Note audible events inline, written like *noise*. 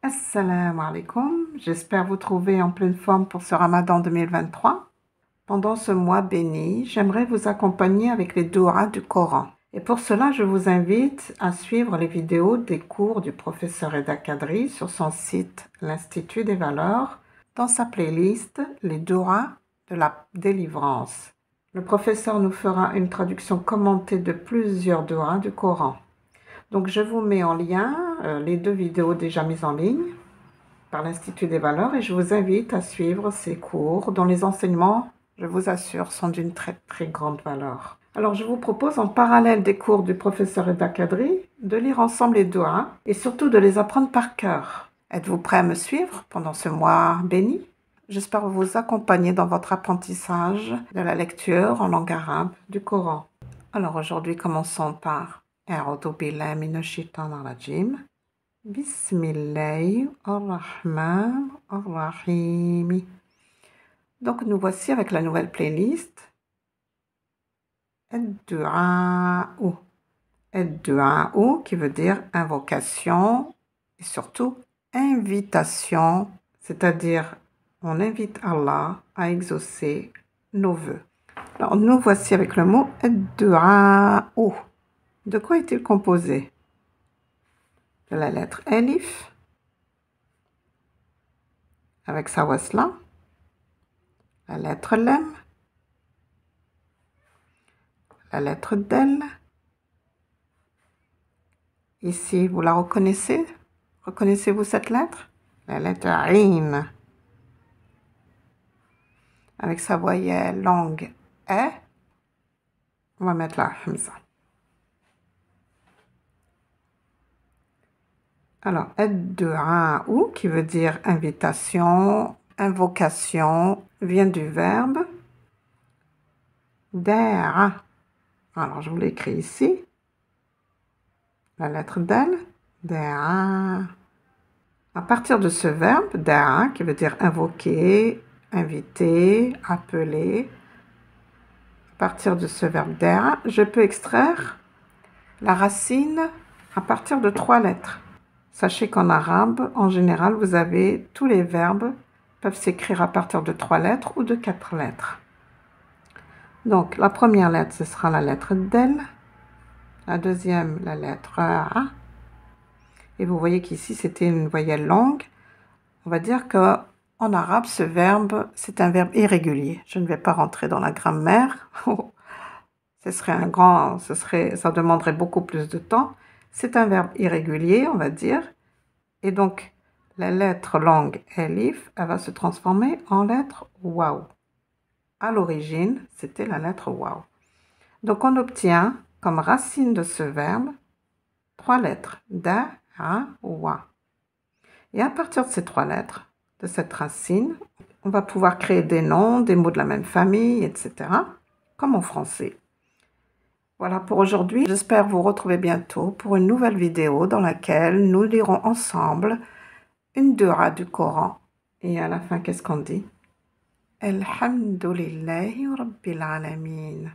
Assalamu alaikum, j'espère vous trouver en pleine forme pour ce ramadan 2023. Pendant ce mois béni, j'aimerais vous accompagner avec les douras du Coran. Et pour cela, je vous invite à suivre les vidéos des cours du professeur Eda Kadri sur son site l'Institut des valeurs, dans sa playlist Les douras de la délivrance. Le professeur nous fera une traduction commentée de plusieurs douras du Coran. Donc je vous mets en lien euh, les deux vidéos déjà mises en ligne par l'Institut des valeurs et je vous invite à suivre ces cours dont les enseignements, je vous assure, sont d'une très très grande valeur. Alors je vous propose en parallèle des cours du professeur Eda de lire ensemble les doigts et surtout de les apprendre par cœur. Êtes-vous prêt à me suivre pendant ce mois béni J'espère vous accompagner dans votre apprentissage de la lecture en langue arabe du Coran. Alors aujourd'hui, commençons par أعوذ بالله من الشيطان Bismillah, بسم rahman Donc nous voici avec la nouvelle playlist Ad-du'a'u ad qui veut dire invocation et surtout invitation, c'est-à-dire on invite Allah à exaucer nos voeux. Alors nous voici avec le mot ad de quoi est-il composé De la lettre Elif, avec sa cela. la lettre Lem, la lettre Del. Ici, vous la reconnaissez Reconnaissez-vous cette lettre La lettre Aïn. Avec sa voyelle longue E, on va mettre la Hamza. Alors, ou qui veut dire invitation, invocation, vient du verbe DER. Alors, je vous l'écris ici. La lettre DEL, DER. À partir de ce verbe, DER, qui veut dire invoquer, inviter, appeler, à partir de ce verbe DER, je peux extraire la racine à partir de trois lettres. Sachez qu'en arabe, en général, vous avez tous les verbes peuvent s'écrire à partir de trois lettres ou de quatre lettres. Donc, la première lettre, ce sera la lettre del. La deuxième, la lettre a. Et vous voyez qu'ici, c'était une voyelle longue. On va dire que en arabe, ce verbe, c'est un verbe irrégulier. Je ne vais pas rentrer dans la grammaire. *laughs* ce serait un grand, ce serait, ça demanderait beaucoup plus de temps. C'est un verbe irrégulier, on va dire. Et donc, la lettre longue elif, elle va se transformer en lettre waouh. À l'origine, c'était la lettre waouh. Donc, on obtient comme racine de ce verbe trois lettres da, a, wa. Et à partir de ces trois lettres, de cette racine, on va pouvoir créer des noms, des mots de la même famille, etc., comme en français. Voilà pour aujourd'hui. J'espère vous retrouver bientôt pour une nouvelle vidéo dans laquelle nous lirons ensemble une dura du Coran. Et à la fin, qu'est-ce qu'on dit Alhamdulillahi Rabbil